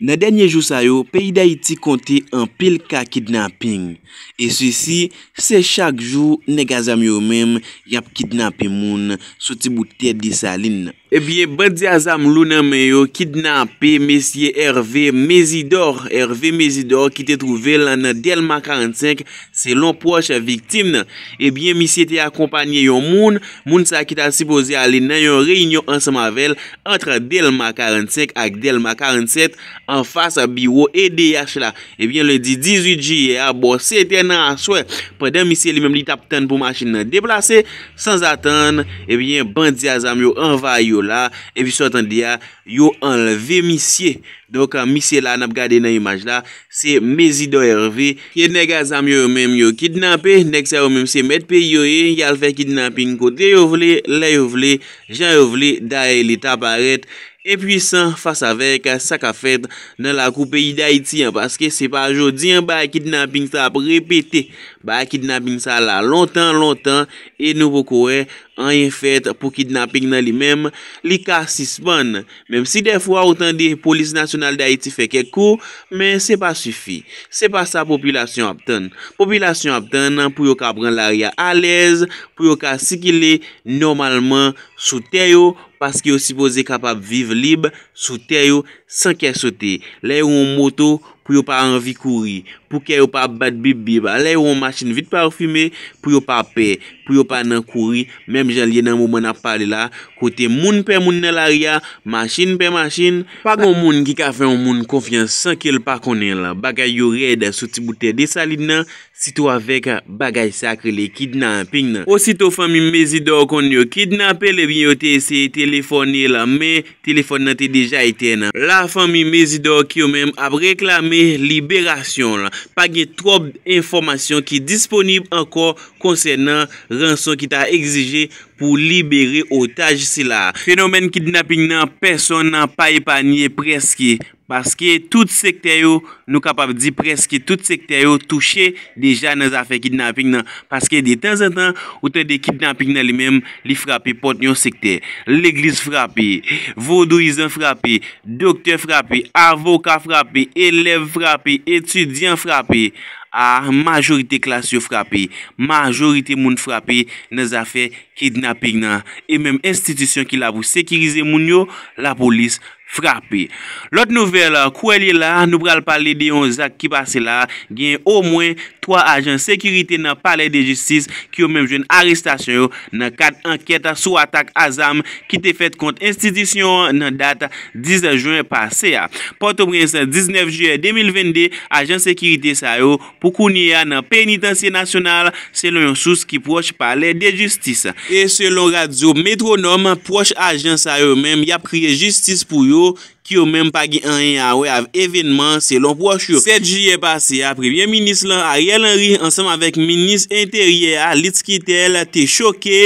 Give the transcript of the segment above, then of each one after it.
Nan denye jou sayo, peyida iti konti an pil ka kidnapping. E sisi, se chak jou negazam yo mem yap kidnapping moun soti bouter di salin. Ebyen, bandi azam lounanmen yo Kidnape mesye Hervé Mezidor, Hervé Mezidor Ki te trouvel nan Delma 45 Se lon poche viktim nan Ebyen, misye te akompanyen yo moun Moun sa ki ta sipoze alen Nan yo reynyon ansamavel Antre Delma 45 ak Delma 47 Anfas biwo EDIH la Ebyen, le di 18ji Eya bo, sete nan aswe Preden misye li mem li tapten pou masin nan Deblase, sans atan Ebyen, bandi azam yo envay yo la evi sou atan diya yo anleve misye donk an misye la nap gade nan imaj la se mezi do erve yedne gazam yo yo menm yo kidnap nek se yo menm se metpe yo e yal fe kidnaping kote yo vle la yo vle jan yo vle da e li tabaret e pwisan fasa vek sa ka fet nan la koupe yi da iti an paske se pa jodi an ba kidnaping sa ap repete ba kidnapin sa la lontan lontan e nou pou kowe anye fet pou kidnapin nan li mem li ka sispan mem si defwa ou tan de polis nasyonal de Haiti feke kou men se pa sufi se pa sa popilasyon aptan popilasyon aptan nan pou yo ka pran larya alez pou yo ka sikile normalman sou teryo paske yo sipoze kapap vive lib sou teryo sanke sote la yo yon moto pou yo pa anvi kouri, pou ke yo pa bat bibib, ale yo yon masin vit parfume, pou yo pa pe, pou yo pa nan kouri, mem jan liye nan mouman ap pale la, kote moun pe moun nan larya, masin pe masin, pa goun moun ki ka fe yon moun konfyan san ke l pa konen la, baka yo rey da soti boute de sali nan, Sito avèk bagaj sakre li kidnaping nan. Osito fami mezidor kon yo kidnapè, le bin yo te eseye telefonye la, men telefon nan te deja itè nan. La fami mezidor ki yo mèm ap reklame liberasyon la, pa gen trob informasyon ki disponib ankor konsè nan ranson ki ta exije pou libere otaj si la. Fenomen kidnaping nan, person nan pa epanyè preski. Paske tout sekte yo nou kapap di preske tout sekte yo touche deja nan zafè kidnaping nan. Paske de tan zan tan ou te de kidnaping nan li menm li frapi pot nyon sekte. L'eglis frapi, vodou izan frapi, dokte frapi, avoka frapi, elev frapi, etudyan frapi. A majorite klas yo frapi. Majorite moun frapi nan zafè kidnaping nan. E menm institisyon ki la vou sekirize moun yo, la polis frapi. frapi. Lot nouvel kou elye la, nou pral pale de yon zak ki pase la, gen o mwen 3 ajan sekirite nan pale de justis ki yo menm jwen aristasyon yo nan kat anketa sou atak azam ki te fet kont institisyon nan data 10 jwen pase ya. Portobrense 19 juye 2022, ajan sekirite sa yo pou kounye ya nan penitansye nasyonal selon yon sous ki proche pale de justis. E selon radzo metronom proche ajan sa yo menm ya priye justis pou yo Senhor ki yo menm pa gen an en ya we av evenman se lon pwosyo. Sedji ye pasi aprebyen minis lan a real an ri ansam avèk minis enterye a lit ki tel te choke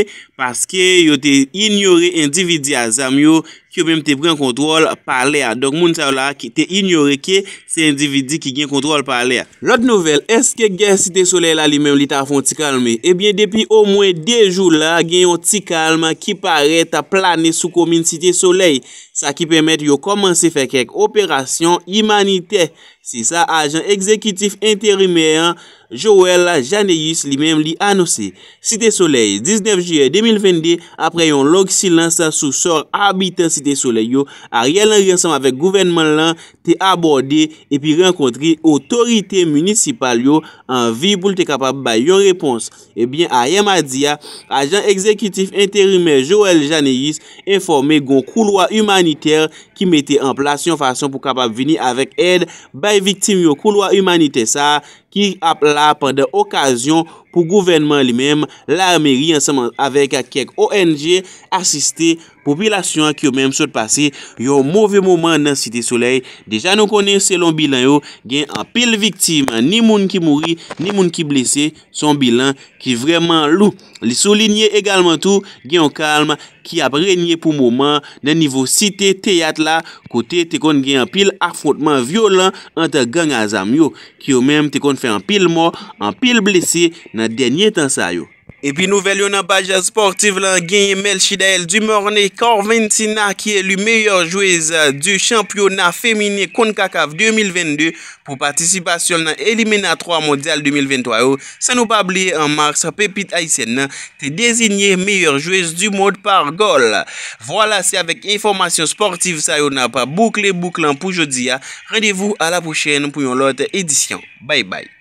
paske yo te ignore individi a zam yo ki yo menm te pren kontrol pa le a. Donk moun sa ou la ki te ignore ke se individi ki gen kontrol pa le a. Lot nouvel eske gen site soley la li menm li ta fon ti kalme? Ebyen eh depi o mwen dejou la gen yon ti kalme ki pare ta plane sou komin site soley. Sa ki pemet yo koman Se fèk ek operasyon imanite Si sa ajen ekzekitif interime an Joël Janéïs li mèm li anose. Site Soleil, 19 juye 2022, apre yon log silansa sou sor abiten Site Soleil yo, a rye lan rye ansam avek gouvenman lan te aborde epi renkontri otorite munisipal yo an vi pou te kapab bay yon repons. Ebyen eh a Yemadia, ajan ekzekutif interime Joël Janéïs informe gon kouloa humaniter ki mette en plasyon fasyon pou kapab vini avek ed bay viktim yo kouloa humaniter saa ki ap la pande okasyon pou gouvenman li menm, la meri ansaman avek a kek ONG asiste, popilasyon ki yo menm sot pase, yo mouve mouman nan Siti Soleil, deja nou konen selon bilan yo, gen an pil viktim, ni moun ki mouri, ni moun ki blese, son bilan ki vreman lou, li solinye egalman tou gen an kalm, ki ap renyen pou mouman, nan nivou Siti teyat la, kote te kon gen an pil afrotman violent an te gang azam yo, ki yo menm te kon fe an pil mou, an pil blese, nan nan denye tan sa yo. Epi nouvel yon nan pajan sportiv lan, genye Mel Chidael du morne, Corventina ki e li meyor jwez euh, du champion nan Femini Konkakav 2022 pou patisipasyon nan Elimina 3 Mondial 2023 yo. San nou pabli en mars, Pepit Aysen nan te dezignye meyor jwez du mod par gol. Vola se avek informasyon sportiv sa yo nan pa boukle boukle pou jodi ya. Rendevou a la pou chen pou yon lote edisyon. Bay bay.